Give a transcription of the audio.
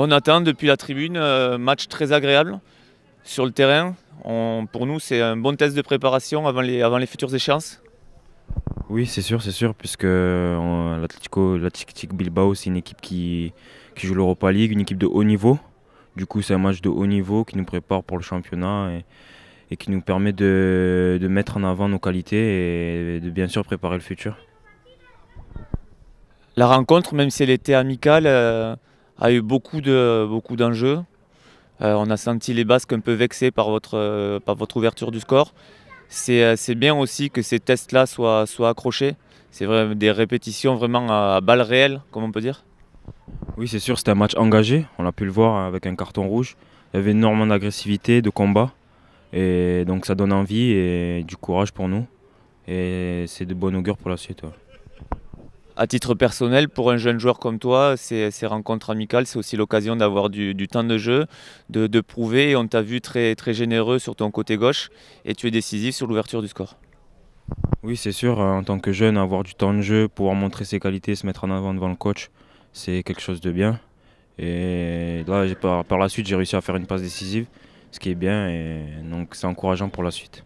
on attend depuis la tribune, euh, match très agréable sur le terrain. pour nous, c'est un bon test de préparation avant les, avant les futures échéances. Oui, c'est sûr, c'est sûr, puisque l'Atlético Bilbao, c'est une équipe qui, qui joue l'Europa League, une équipe de haut niveau. Du coup, c'est un match de haut niveau qui nous prépare pour le championnat et, qui nous permet de, mettre en avant nos qualités et de bien sûr préparer le futur. La rencontre, même si elle était amicale, euh, a eu beaucoup de beaucoup d'enjeux. Euh, on a senti les Basques un peu vexés par votre, euh, votre ouverture du score. Euh, c'est bien aussi que ces tests-là soient, soient accrochés. C'est des répétitions vraiment à, balle balles réelles, comme on peut dire. Oui, c'est sûr, c'était un match engagé. On a pu le voir avec un carton rouge. Il y avait énormément d'agressivité, de combat. Et donc ça donne envie et du courage pour nous. Et c'est de bon augure pour la suite à titre personnel, pour un jeune joueur comme toi, ces, rencontres amicales, c'est aussi l'occasion d'avoir du, temps de jeu, de, prouver. on t'a vu très, très généreux sur ton côté gauche et tu es décisif sur l'ouverture du score. Oui, c'est sûr. Euh, en tant que jeune, avoir du temps de jeu, pouvoir montrer ses qualités, se mettre en avant devant le coach, c'est quelque chose de bien. Et là, par, par la suite, j'ai réussi à faire une passe décisive, ce qui est bien. Et donc, c'est encourageant pour la suite.